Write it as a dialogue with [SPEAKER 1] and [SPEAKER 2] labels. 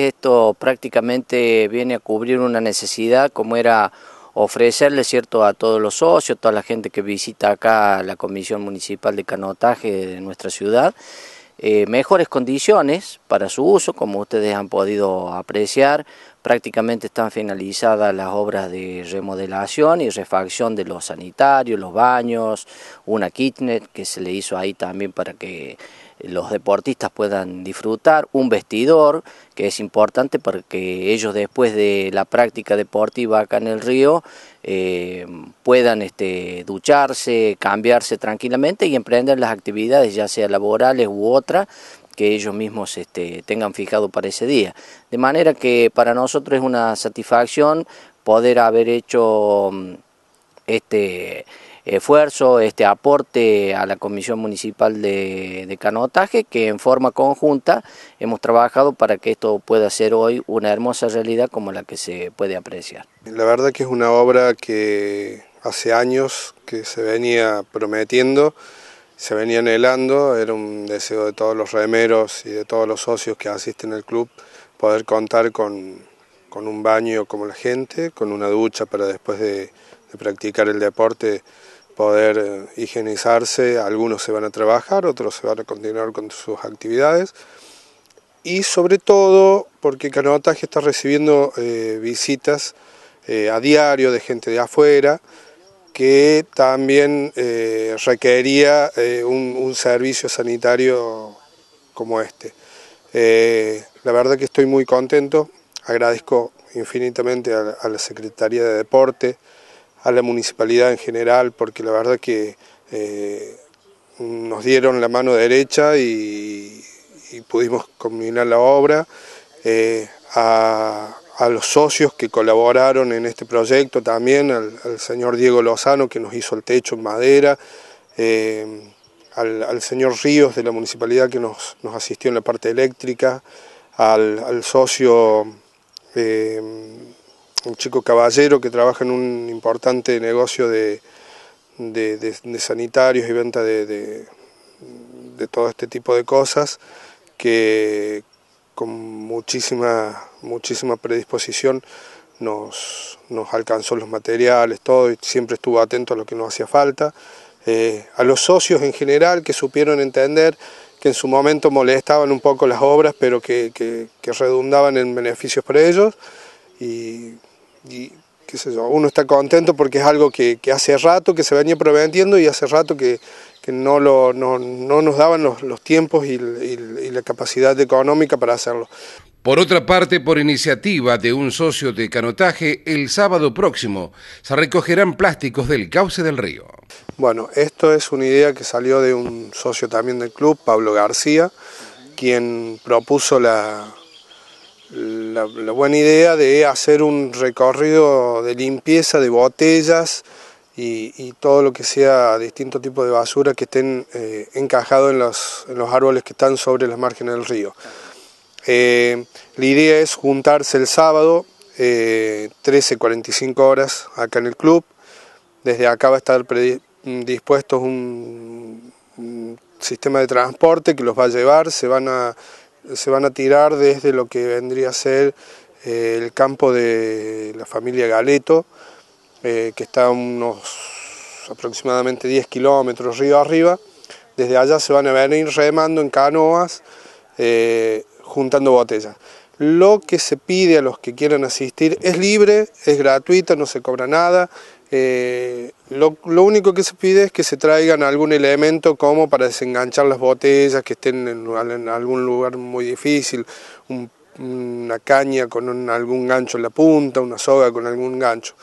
[SPEAKER 1] Esto prácticamente viene a cubrir una necesidad como era ofrecerle cierto a todos los socios, toda la gente que visita acá la Comisión Municipal de Canotaje de nuestra ciudad, eh, mejores condiciones para su uso, como ustedes han podido apreciar. Prácticamente están finalizadas las obras de remodelación y refacción de los sanitarios, los baños, una kitnet que se le hizo ahí también para que los deportistas puedan disfrutar, un vestidor que es importante porque ellos después de la práctica deportiva acá en el río eh, puedan este, ducharse, cambiarse tranquilamente y emprender las actividades ya sea laborales u otras que ellos mismos este, tengan fijado para ese día. De manera que para nosotros es una satisfacción poder haber hecho mm, este esfuerzo, este aporte a la Comisión Municipal de, Canotaje, que en forma conjunta hemos trabajado para que esto pueda ser hoy una hermosa realidad como la que se puede apreciar.
[SPEAKER 2] La verdad que es una obra que hace años que se venía prometiendo, se venía anhelando, era un deseo de todos los remeros y de todos los socios que asisten al club poder contar con, con un baño como la gente, con una ducha para después de, practicar el deporte, poder eh, higienizarse. Algunos se van a trabajar, otros se van a continuar con sus actividades. Y sobre todo porque Canotaje está recibiendo eh, visitas eh, a diario de gente de afuera que también requería un, servicio sanitario como este. la verdad que estoy muy contento, agradezco infinitamente a la Secretaría de Deporte, a la municipalidad en general, porque la verdad que eh, nos dieron la mano derecha y, pudimos combinar la obra, eh, a, los socios que colaboraron en este proyecto también, al, señor Diego Lozano que nos hizo el techo en madera, eh, al, señor Ríos de la municipalidad que nos, asistió en la parte eléctrica, al socio un chico caballero que trabaja en un importante negocio de, sanitarios y venta de, todo este tipo de cosas, que con muchísima, muchísima predisposición nos, alcanzó los materiales, todo, y siempre estuvo atento a lo que nos hacía falta. Eh, a los socios en general que supieron entender que en su momento molestaban un poco las obras, pero que, que redundaban en beneficios para ellos. Y y qué sé yo, uno está contento porque es algo que, hace rato que se venía prometiendo y hace rato que, no, no, nos daban los, tiempos y la capacidad económica para hacerlo. Por otra parte, por iniciativa de un socio de canotaje, el sábado próximo se recogerán plásticos del cauce del río. Bueno, esto es una idea que salió de un socio también del club, Pablo García, quien propuso la, la, buena idea de hacer un recorrido de limpieza de botellas y, todo lo que sea distinto tipo de basura que estén eh, encajados en los, árboles que están sobre las márgenes del río. Eh, la idea es juntarse el sábado, 13 eh, 13.45 horas, acá en el club. Desde acá va a estar dispuesto un, un sistema de transporte que los va a llevar, se van a se van a tirar desde lo que vendría a ser eh, el campo de la familia Galeto, eh, que está a unos aproximadamente 10 kilómetros río arriba. Desde allá se van a venir remando en canoas, eh, juntando botellas. Lo que se pide a los que quieran asistir es libre, es gratuita, no se cobra nada. Lo, lo, único que se pide es que se traigan algún elemento como para desenganchar las botellas, que estén en, algún lugar muy difícil, una caña con algún gancho en la punta, una soga con algún gancho.